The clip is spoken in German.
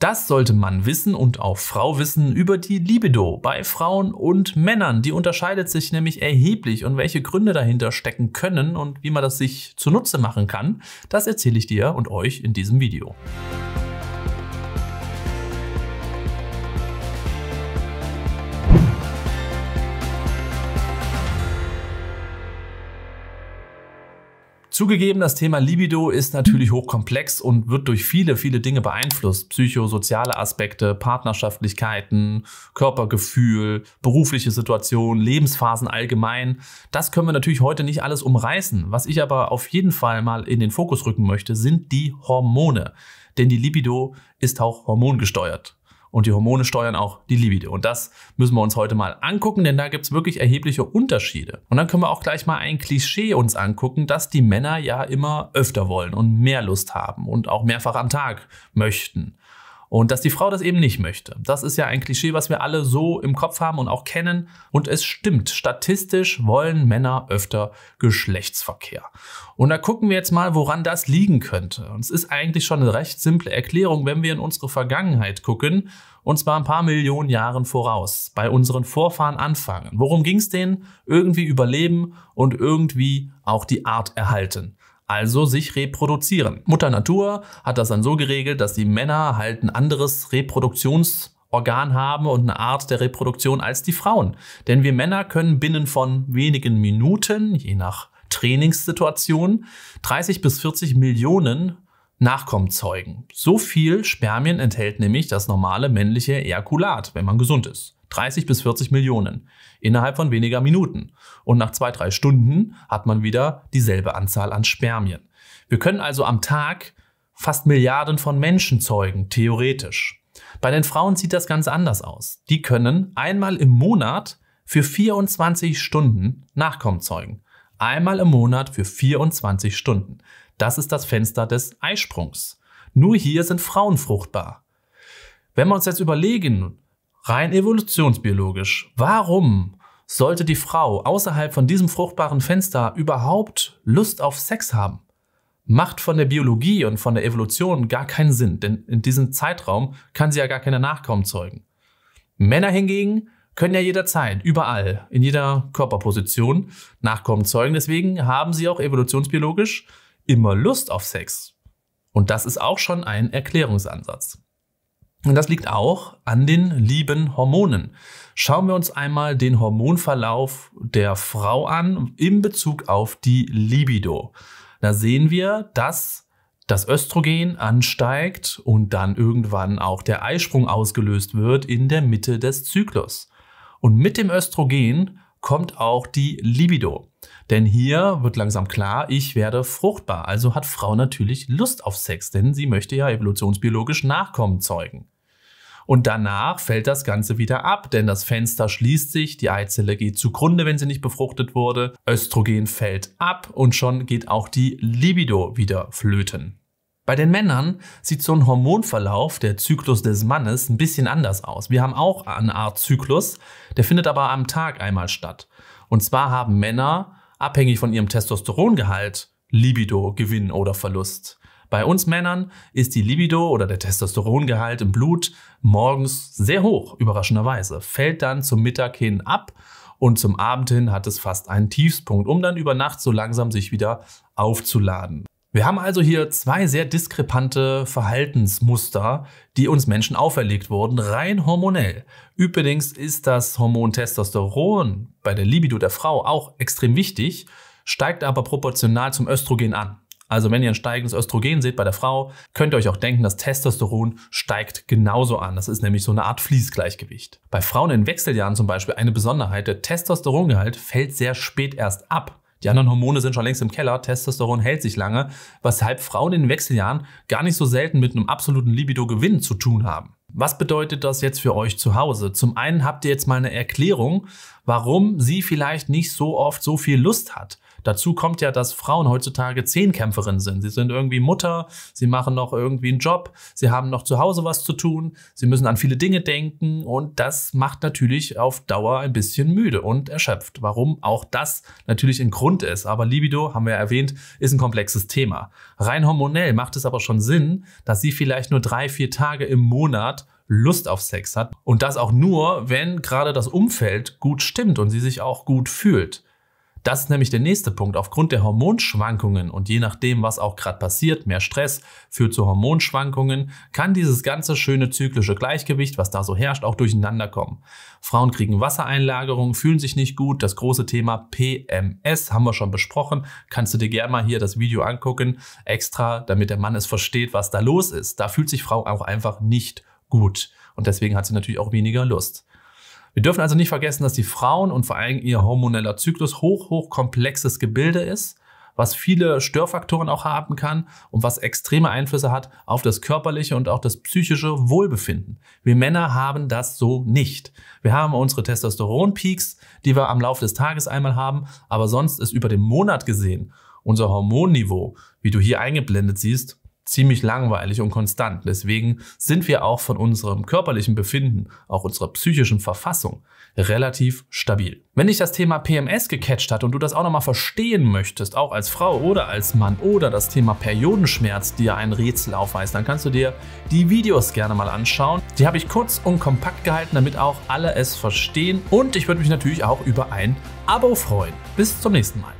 Das sollte man wissen und auch Frau wissen über die Libido bei Frauen und Männern. Die unterscheidet sich nämlich erheblich und welche Gründe dahinter stecken können und wie man das sich zunutze machen kann, das erzähle ich dir und euch in diesem Video. Zugegeben, das Thema Libido ist natürlich hochkomplex und wird durch viele, viele Dinge beeinflusst. Psychosoziale Aspekte, Partnerschaftlichkeiten, Körpergefühl, berufliche Situation, Lebensphasen allgemein. Das können wir natürlich heute nicht alles umreißen. Was ich aber auf jeden Fall mal in den Fokus rücken möchte, sind die Hormone. Denn die Libido ist auch hormongesteuert. Und die Hormone steuern auch die Libido. Und das müssen wir uns heute mal angucken, denn da gibt es wirklich erhebliche Unterschiede. Und dann können wir auch gleich mal ein Klischee uns angucken, dass die Männer ja immer öfter wollen und mehr Lust haben und auch mehrfach am Tag möchten. Und dass die Frau das eben nicht möchte. Das ist ja ein Klischee, was wir alle so im Kopf haben und auch kennen. Und es stimmt, statistisch wollen Männer öfter Geschlechtsverkehr. Und da gucken wir jetzt mal, woran das liegen könnte. Und es ist eigentlich schon eine recht simple Erklärung, wenn wir in unsere Vergangenheit gucken. Und zwar ein paar Millionen Jahren voraus, bei unseren Vorfahren anfangen. Worum ging es denen? Irgendwie überleben und irgendwie auch die Art erhalten also sich reproduzieren. Mutter Natur hat das dann so geregelt, dass die Männer halt ein anderes Reproduktionsorgan haben und eine Art der Reproduktion als die Frauen. Denn wir Männer können binnen von wenigen Minuten, je nach Trainingssituation, 30 bis 40 Millionen Nachkommen zeugen. So viel Spermien enthält nämlich das normale männliche Ejakulat, wenn man gesund ist. 30 bis 40 Millionen innerhalb von weniger Minuten. Und nach zwei, drei Stunden hat man wieder dieselbe Anzahl an Spermien. Wir können also am Tag fast Milliarden von Menschen zeugen, theoretisch. Bei den Frauen sieht das ganz anders aus. Die können einmal im Monat für 24 Stunden Nachkommen zeugen. Einmal im Monat für 24 Stunden. Das ist das Fenster des Eisprungs. Nur hier sind Frauen fruchtbar. Wenn wir uns jetzt überlegen, rein evolutionsbiologisch, warum sollte die Frau außerhalb von diesem fruchtbaren Fenster überhaupt Lust auf Sex haben? Macht von der Biologie und von der Evolution gar keinen Sinn, denn in diesem Zeitraum kann sie ja gar keine Nachkommen zeugen. Männer hingegen können ja jederzeit, überall, in jeder Körperposition Nachkommen zeugen. Deswegen haben sie auch evolutionsbiologisch immer Lust auf Sex. Und das ist auch schon ein Erklärungsansatz. Und das liegt auch an den lieben Hormonen. Schauen wir uns einmal den Hormonverlauf der Frau an in Bezug auf die Libido. Da sehen wir, dass das Östrogen ansteigt und dann irgendwann auch der Eisprung ausgelöst wird in der Mitte des Zyklus. Und mit dem Östrogen kommt auch die Libido. Denn hier wird langsam klar, ich werde fruchtbar. Also hat Frau natürlich Lust auf Sex, denn sie möchte ja evolutionsbiologisch Nachkommen zeugen. Und danach fällt das Ganze wieder ab, denn das Fenster schließt sich, die Eizelle geht zugrunde, wenn sie nicht befruchtet wurde, Östrogen fällt ab und schon geht auch die Libido wieder flöten. Bei den Männern sieht so ein Hormonverlauf, der Zyklus des Mannes, ein bisschen anders aus. Wir haben auch eine Art Zyklus, der findet aber am Tag einmal statt. Und zwar haben Männer, abhängig von ihrem Testosterongehalt, Libido, Gewinn oder Verlust. Bei uns Männern ist die Libido oder der Testosterongehalt im Blut morgens sehr hoch, überraschenderweise, fällt dann zum Mittag hin ab und zum Abend hin hat es fast einen Tiefspunkt, um dann über Nacht so langsam sich wieder aufzuladen. Wir haben also hier zwei sehr diskrepante Verhaltensmuster, die uns Menschen auferlegt wurden, rein hormonell. Übrigens ist das Hormon Testosteron bei der Libido der Frau auch extrem wichtig, steigt aber proportional zum Östrogen an. Also wenn ihr ein steigendes Östrogen seht bei der Frau, könnt ihr euch auch denken, das Testosteron steigt genauso an. Das ist nämlich so eine Art Fließgleichgewicht. Bei Frauen in Wechseljahren zum Beispiel eine Besonderheit, der Testosterongehalt fällt sehr spät erst ab. Die anderen Hormone sind schon längst im Keller, Testosteron hält sich lange, weshalb Frauen in den Wechseljahren gar nicht so selten mit einem absoluten Libido-Gewinn zu tun haben. Was bedeutet das jetzt für euch zu Hause? Zum einen habt ihr jetzt mal eine Erklärung, warum sie vielleicht nicht so oft so viel Lust hat. Dazu kommt ja, dass Frauen heutzutage Zehnkämpferinnen sind. Sie sind irgendwie Mutter, sie machen noch irgendwie einen Job, sie haben noch zu Hause was zu tun, sie müssen an viele Dinge denken und das macht natürlich auf Dauer ein bisschen müde und erschöpft. Warum auch das natürlich ein Grund ist. Aber Libido, haben wir ja erwähnt, ist ein komplexes Thema. Rein hormonell macht es aber schon Sinn, dass sie vielleicht nur drei, vier Tage im Monat Lust auf Sex hat. Und das auch nur, wenn gerade das Umfeld gut stimmt und sie sich auch gut fühlt. Das ist nämlich der nächste Punkt. Aufgrund der Hormonschwankungen und je nachdem, was auch gerade passiert, mehr Stress führt zu Hormonschwankungen, kann dieses ganze schöne zyklische Gleichgewicht, was da so herrscht, auch durcheinander kommen. Frauen kriegen Wassereinlagerungen, fühlen sich nicht gut. Das große Thema PMS haben wir schon besprochen. Kannst du dir gerne mal hier das Video angucken, extra, damit der Mann es versteht, was da los ist. Da fühlt sich Frau auch einfach nicht gut. Und deswegen hat sie natürlich auch weniger Lust. Wir dürfen also nicht vergessen, dass die Frauen und vor allem ihr hormoneller Zyklus hoch, hoch komplexes Gebilde ist, was viele Störfaktoren auch haben kann und was extreme Einflüsse hat auf das körperliche und auch das psychische Wohlbefinden. Wir Männer haben das so nicht. Wir haben unsere Testosteronpeaks, die wir am Laufe des Tages einmal haben, aber sonst ist über den Monat gesehen unser Hormonniveau, wie du hier eingeblendet siehst, ziemlich langweilig und konstant. Deswegen sind wir auch von unserem körperlichen Befinden, auch unserer psychischen Verfassung, relativ stabil. Wenn dich das Thema PMS gecatcht hat und du das auch nochmal verstehen möchtest, auch als Frau oder als Mann oder das Thema Periodenschmerz dir ein Rätsel aufweist, dann kannst du dir die Videos gerne mal anschauen. Die habe ich kurz und kompakt gehalten, damit auch alle es verstehen und ich würde mich natürlich auch über ein Abo freuen. Bis zum nächsten Mal.